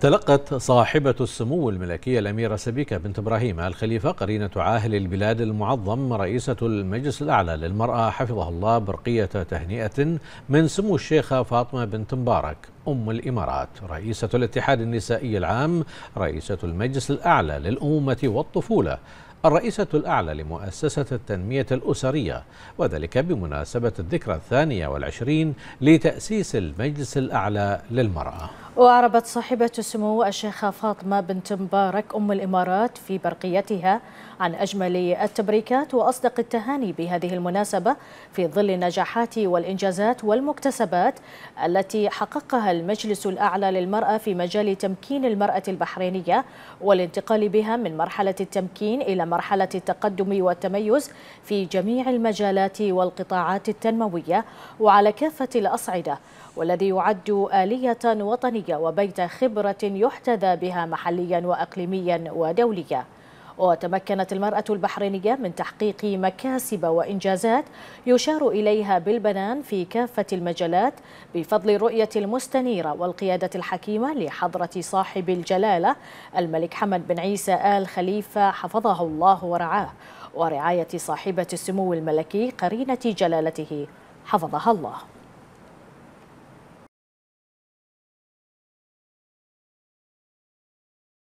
تلقت صاحبة السمو الملكية الأميرة سبيكة بنت إبراهيم الخليفة قرينة عاهل البلاد المعظم رئيسة المجلس الأعلى للمرأة حفظها الله برقية تهنئة من سمو الشيخة فاطمة بنت مبارك أم الإمارات رئيسة الاتحاد النسائي العام رئيسة المجلس الأعلى للأمومة والطفولة الرئيسة الأعلى لمؤسسة التنمية الأسرية وذلك بمناسبة الذكرى الثانية والعشرين لتأسيس المجلس الأعلى للمرأة وأعربت صاحبة السمو الشيخة فاطمة بنت مبارك أم الإمارات في برقيتها عن أجمل التبريكات وأصدق التهاني بهذه المناسبة في ظل النجاحات والإنجازات والمكتسبات التي حققها المجلس الأعلى للمرأة في مجال تمكين المرأة البحرينية والانتقال بها من مرحلة التمكين إلى مرحلة التقدم والتميز في جميع المجالات والقطاعات التنموية وعلى كافة الأصعدة والذي يعد آلية وطنية وبيت خبرة يحتذى بها محليا وأقليميا ودوليا وتمكنت المرأة البحرينية من تحقيق مكاسب وإنجازات يشار إليها بالبنان في كافة المجالات بفضل الرؤية المستنيرة والقيادة الحكيمة لحضرة صاحب الجلالة الملك حمد بن عيسى آل خليفة حفظه الله ورعاه ورعاية صاحبة السمو الملكي قرينة جلالته حفظها الله